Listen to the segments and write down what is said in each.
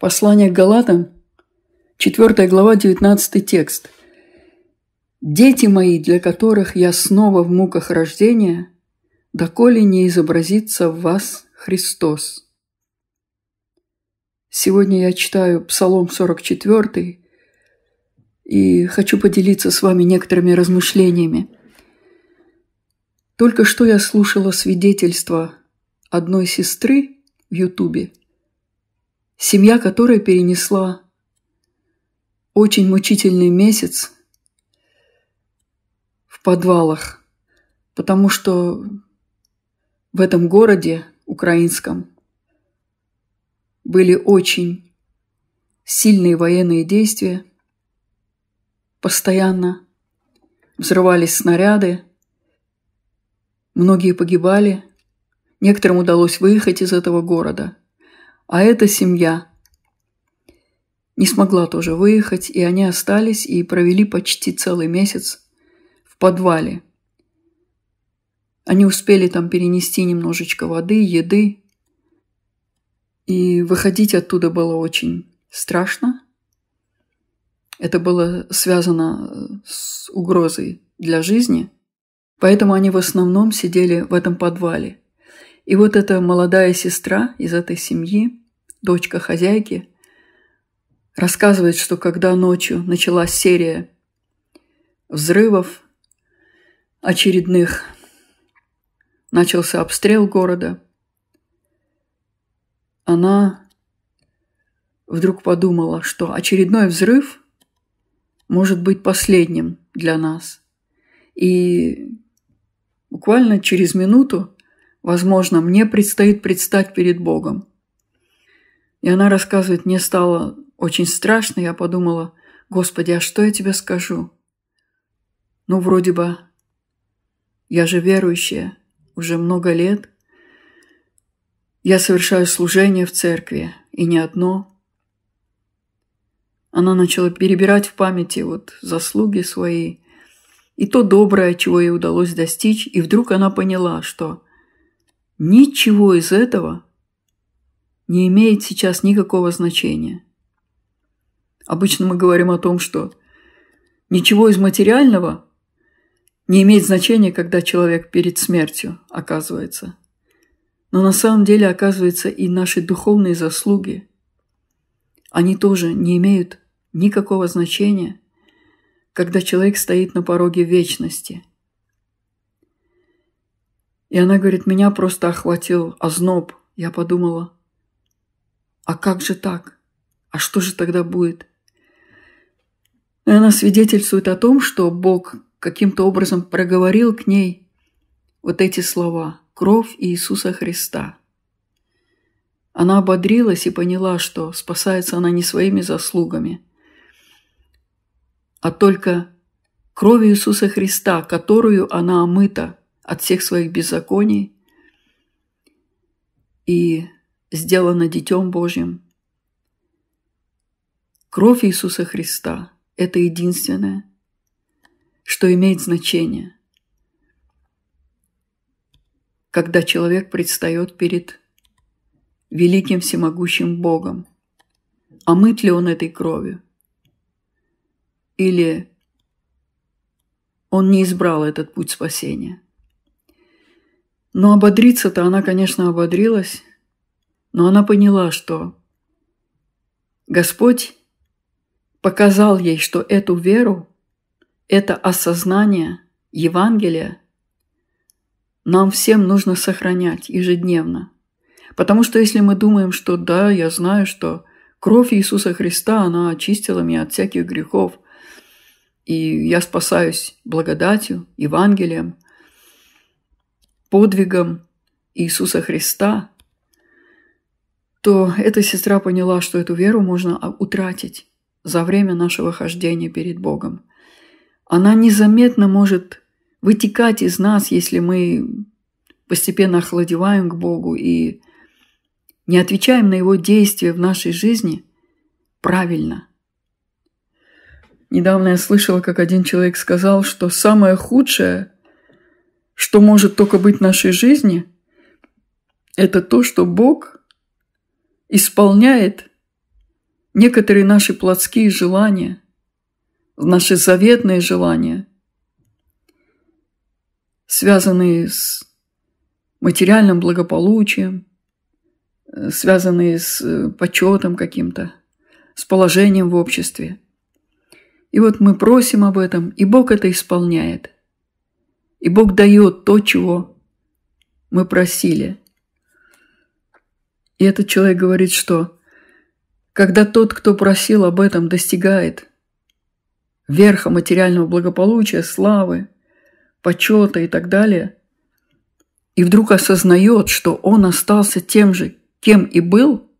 Послание к Галатам, 4 глава, 19 текст. «Дети мои, для которых я снова в муках рождения, доколе не изобразится в вас Христос». Сегодня я читаю Псалом 44 и хочу поделиться с вами некоторыми размышлениями. Только что я слушала свидетельство одной сестры в Ютубе – семья которой перенесла очень мучительный месяц в подвалах, потому что в этом городе украинском были очень сильные военные действия, постоянно взрывались снаряды, многие погибали, некоторым удалось выехать из этого города – а это семья. Не смогла тоже выехать, и они остались и провели почти целый месяц в подвале. Они успели там перенести немножечко воды, еды. И выходить оттуда было очень страшно. Это было связано э, с угрозой для жизни. Поэтому они в основном сидели в этом подвале – и вот эта молодая сестра из этой семьи, дочка хозяйки, рассказывает, что когда ночью началась серия взрывов очередных, начался обстрел города, она вдруг подумала, что очередной взрыв может быть последним для нас. И буквально через минуту Возможно, мне предстоит предстать перед Богом. И она рассказывает, мне стало очень страшно, я подумала, Господи, а что я тебе скажу? Ну, вроде бы, я же верующая уже много лет. Я совершаю служение в церкви, и не одно. Она начала перебирать в памяти вот заслуги свои, и то доброе, чего ей удалось достичь, и вдруг она поняла, что – Ничего из этого не имеет сейчас никакого значения. Обычно мы говорим о том, что ничего из материального не имеет значения, когда человек перед смертью оказывается. Но на самом деле, оказывается, и наши духовные заслуги, они тоже не имеют никакого значения, когда человек стоит на пороге вечности – и она говорит, меня просто охватил озноб. Я подумала, а как же так? А что же тогда будет? И она свидетельствует о том, что Бог каким-то образом проговорил к ней вот эти слова «Кровь Иисуса Христа». Она ободрилась и поняла, что спасается она не своими заслугами, а только кровью Иисуса Христа, которую она омыта – от всех своих беззаконий и сделана Детем Божьим. Кровь Иисуса Христа – это единственное, что имеет значение, когда человек предстает перед великим всемогущим Богом. А мыт ли он этой кровью? Или он не избрал этот путь спасения? Но ободриться-то она, конечно, ободрилась, но она поняла, что Господь показал ей, что эту веру, это осознание Евангелия нам всем нужно сохранять ежедневно. Потому что если мы думаем, что да, я знаю, что кровь Иисуса Христа, она очистила меня от всяких грехов, и я спасаюсь благодатью, Евангелием – подвигом Иисуса Христа, то эта сестра поняла, что эту веру можно а, утратить за время нашего хождения перед Богом. Она незаметно может вытекать из нас, если мы постепенно охладеваем к Богу и не отвечаем на Его действия в нашей жизни правильно. Недавно я слышала, как один человек сказал, что самое худшее – что может только быть в нашей жизни, это то, что Бог исполняет некоторые наши плотские желания, наши заветные желания, связанные с материальным благополучием, связанные с э, почетом каким-то, с положением в обществе. И вот мы просим об этом, и Бог это исполняет. И Бог дает то, чего мы просили. И этот человек говорит, что когда тот, кто просил об этом, достигает верха материального благополучия, славы, почета и так далее, и вдруг осознает, что он остался тем же, кем и был,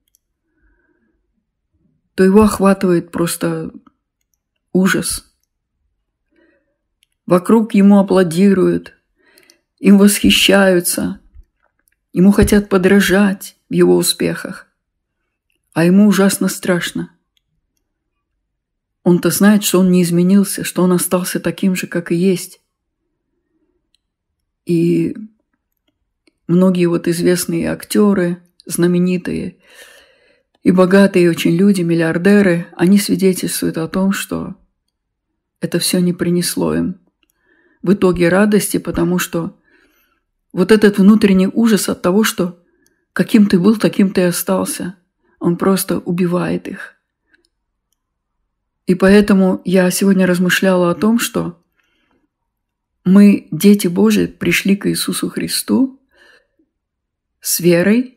то его охватывает просто ужас – Вокруг ему аплодируют, им восхищаются, ему хотят подражать в его успехах. А ему ужасно страшно. Он-то знает, что он не изменился, что он остался таким же, как и есть. И многие вот известные актеры, знаменитые и богатые очень люди, миллиардеры, они свидетельствуют о том, что это все не принесло им в итоге радости, потому что вот этот внутренний ужас от того, что каким ты был, таким ты и остался, он просто убивает их. И поэтому я сегодня размышляла о том, что мы, дети Божии, пришли к Иисусу Христу с верой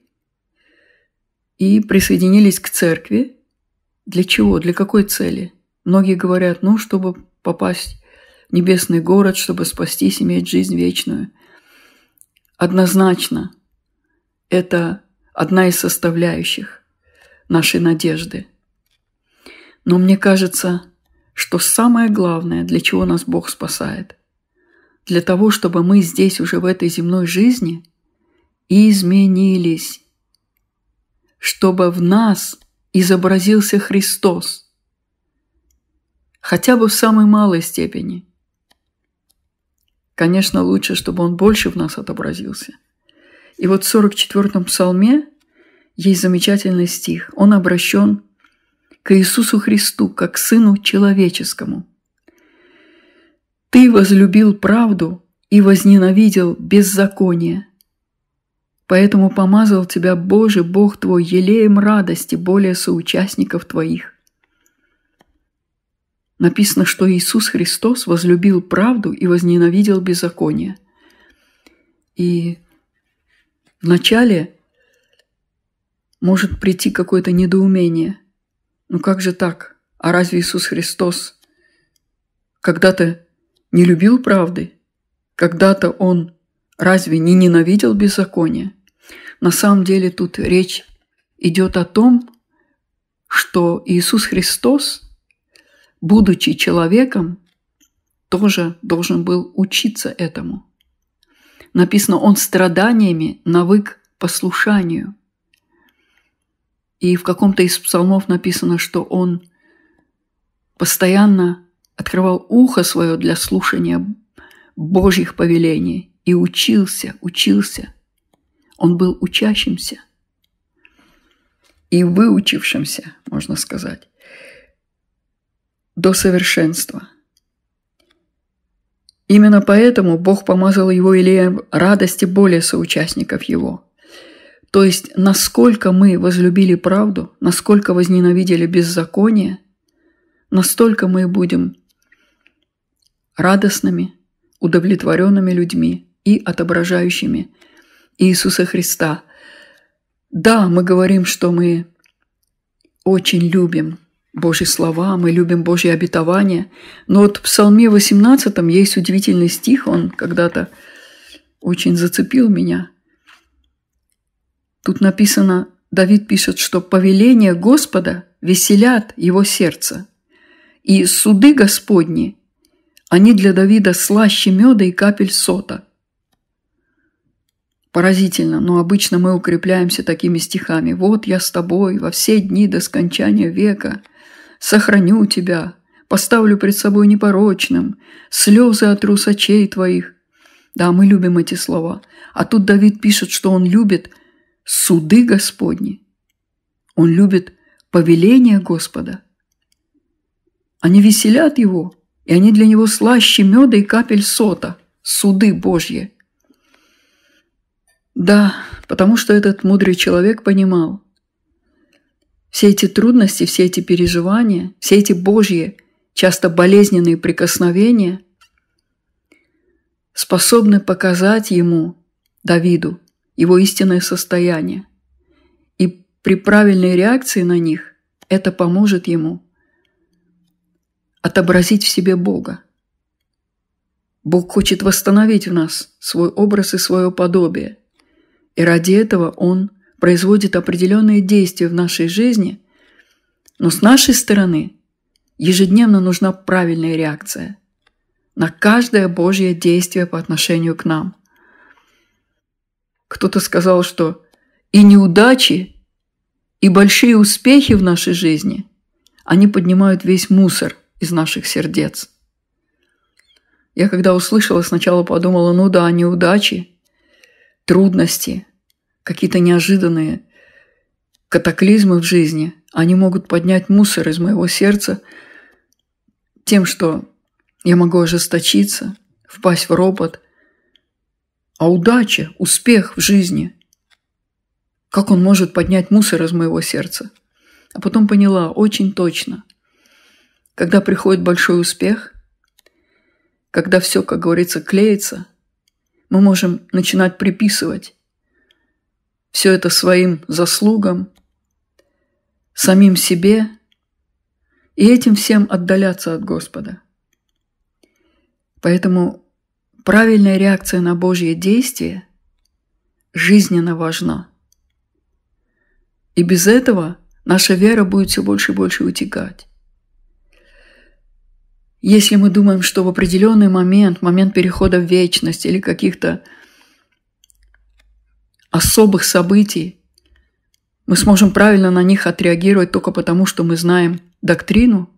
и присоединились к церкви. Для чего? Для какой цели? Многие говорят, ну, чтобы попасть небесный город, чтобы спастись, иметь жизнь вечную. Однозначно, это одна из составляющих нашей надежды. Но мне кажется, что самое главное, для чего нас Бог спасает, для того, чтобы мы здесь уже в этой земной жизни и изменились, чтобы в нас изобразился Христос, хотя бы в самой малой степени – Конечно, лучше, чтобы он больше в нас отобразился. И вот в 44-м псалме есть замечательный стих. Он обращен к Иисусу Христу, как к Сыну Человеческому. «Ты возлюбил правду и возненавидел беззаконие. Поэтому помазал тебя, Боже, Бог твой, елеем радости более соучастников твоих. Написано, что Иисус Христос возлюбил правду и возненавидел беззаконие. И вначале может прийти какое-то недоумение. Ну как же так? А разве Иисус Христос когда-то не любил правды? Когда-то Он разве не ненавидел беззаконие? На самом деле тут речь идет о том, что Иисус Христос – будучи человеком, тоже должен был учиться этому. Написано, он страданиями навык послушанию. И в каком-то из псалмов написано, что он постоянно открывал ухо свое для слушания Божьих повелений и учился, учился. Он был учащимся и выучившимся, можно сказать до совершенства. Именно поэтому Бог помазал его Илеем радости более соучастников его. То есть, насколько мы возлюбили правду, насколько возненавидели беззаконие, настолько мы будем радостными, удовлетворенными людьми и отображающими Иисуса Христа. Да, мы говорим, что мы очень любим Божьи слова, мы любим Божьи обетования, Но вот в Псалме 18 есть удивительный стих, он когда-то очень зацепил меня. Тут написано, Давид пишет, что повеления Господа веселят его сердце, и суды Господни, они для Давида слаще меда и капель сота. Поразительно, но обычно мы укрепляемся такими стихами. «Вот я с тобой во все дни до скончания века», сохраню тебя, поставлю пред собой непорочным, слезы от с твоих». Да, мы любим эти слова. А тут Давид пишет, что он любит суды Господни. Он любит повеления Господа. Они веселят его, и они для него слаще меда и капель сота, суды Божьи. Да, потому что этот мудрый человек понимал, все эти трудности, все эти переживания, все эти Божьи, часто болезненные прикосновения способны показать ему, Давиду, его истинное состояние. И при правильной реакции на них это поможет ему отобразить в себе Бога. Бог хочет восстановить в нас свой образ и свое подобие. И ради этого Он производит определенные действия в нашей жизни, но с нашей стороны ежедневно нужна правильная реакция на каждое Божье действие по отношению к нам. Кто-то сказал, что и неудачи, и большие успехи в нашей жизни, они поднимают весь мусор из наших сердец. Я когда услышала, сначала подумала, ну да, неудачи, трудности – какие-то неожиданные катаклизмы в жизни, они могут поднять мусор из моего сердца тем, что я могу ожесточиться, впасть в робот, А удача, успех в жизни, как он может поднять мусор из моего сердца? А потом поняла очень точно, когда приходит большой успех, когда все, как говорится, клеится, мы можем начинать приписывать все это своим заслугам, самим себе и этим всем отдаляться от Господа. Поэтому правильная реакция на Божье действие жизненно важна. И без этого наша вера будет все больше и больше утекать. Если мы думаем, что в определенный момент, момент перехода в вечность или каких-то особых событий. Мы сможем правильно на них отреагировать только потому, что мы знаем доктрину,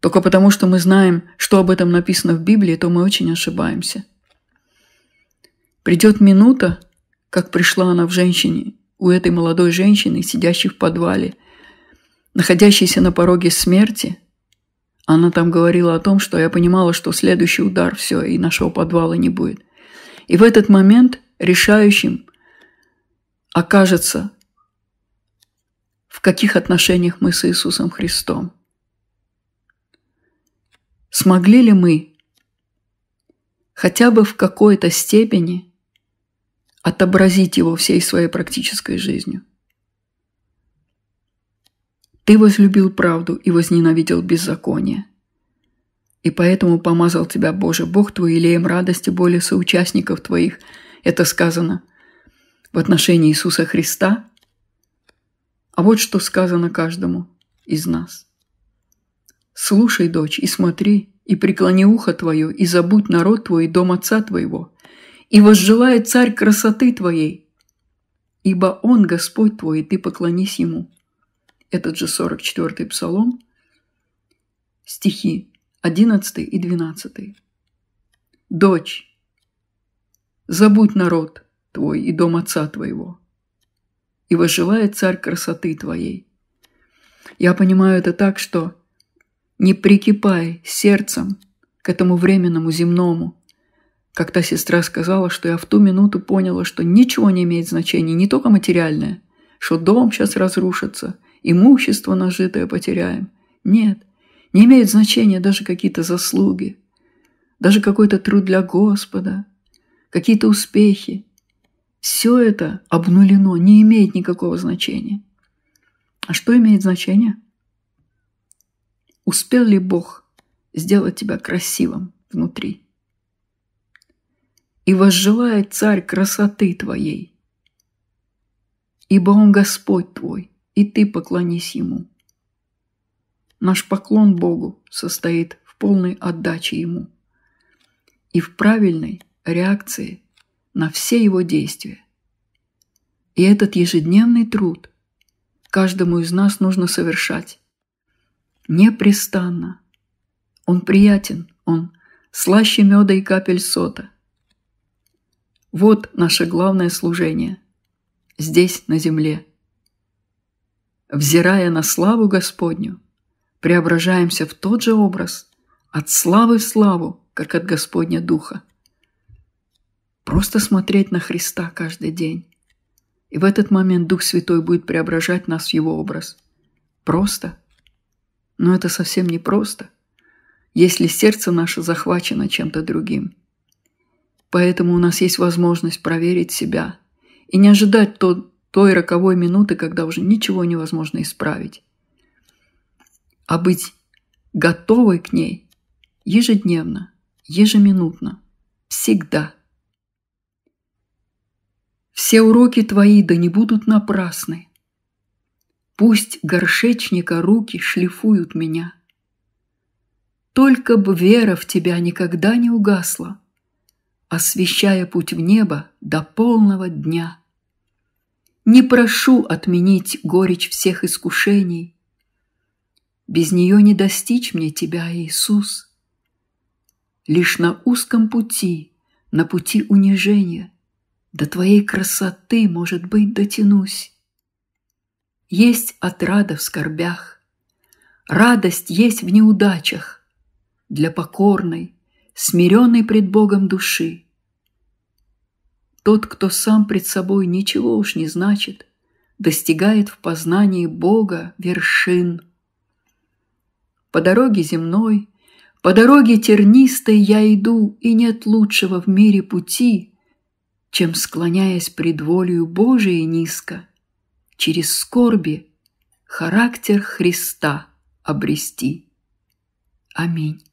только потому, что мы знаем, что об этом написано в Библии, то мы очень ошибаемся. Придет минута, как пришла она в женщине, у этой молодой женщины, сидящей в подвале, находящейся на пороге смерти. Она там говорила о том, что я понимала, что следующий удар все, и нашего подвала не будет. И в этот момент решающим окажется, в каких отношениях мы с Иисусом Христом. Смогли ли мы хотя бы в какой-то степени отобразить его всей своей практической жизнью? Ты возлюбил правду и возненавидел беззаконие. И поэтому помазал тебя, Боже, Бог твой, елеем радости боли соучастников твоих – это сказано в отношении Иисуса Христа, а вот что сказано каждому из нас. «Слушай, дочь, и смотри, и преклони ухо твое, и забудь народ твой и дом отца твоего, и возжелает царь красоты твоей, ибо он Господь твой, и ты поклонись ему». Этот же 44-й псалом, стихи 11 и 12. «Дочь, Забудь народ твой и дом отца твоего. И выживает царь красоты твоей. Я понимаю это так, что не прикипай сердцем к этому временному земному. Как та сестра сказала, что я в ту минуту поняла, что ничего не имеет значения, не только материальное, что дом сейчас разрушится, имущество нажитое потеряем. Нет, не имеет значения даже какие-то заслуги, даже какой-то труд для Господа – какие-то успехи. Все это обнулено, не имеет никакого значения. А что имеет значение? Успел ли Бог сделать тебя красивым внутри? И возжелает царь красоты твоей, ибо он Господь твой, и ты поклонись ему. Наш поклон Богу состоит в полной отдаче ему и в правильной реакции на все его действия. И этот ежедневный труд каждому из нас нужно совершать. Непрестанно. Он приятен, он слаще меда и капель сота. Вот наше главное служение здесь, на земле. Взирая на славу Господню, преображаемся в тот же образ, от славы в славу, как от Господня Духа. Просто смотреть на Христа каждый день. И в этот момент Дух Святой будет преображать нас в Его образ. Просто. Но это совсем не просто, если сердце наше захвачено чем-то другим. Поэтому у нас есть возможность проверить себя и не ожидать то, той роковой минуты, когда уже ничего невозможно исправить, а быть готовой к ней ежедневно, ежеминутно, всегда – все уроки твои да не будут напрасны. Пусть горшечника руки шлифуют меня. Только б вера в тебя никогда не угасла, освещая путь в небо до полного дня. Не прошу отменить горечь всех искушений. Без нее не достичь мне тебя, Иисус. Лишь на узком пути, на пути унижения – до твоей красоты, может быть, дотянусь. Есть отрада в скорбях, Радость есть в неудачах Для покорной, смиренной пред Богом души. Тот, кто сам пред собой ничего уж не значит, Достигает в познании Бога вершин. По дороге земной, по дороге тернистой я иду, И нет лучшего в мире пути — чем склоняясь пред волею Божией низко, через скорби характер Христа обрести. Аминь.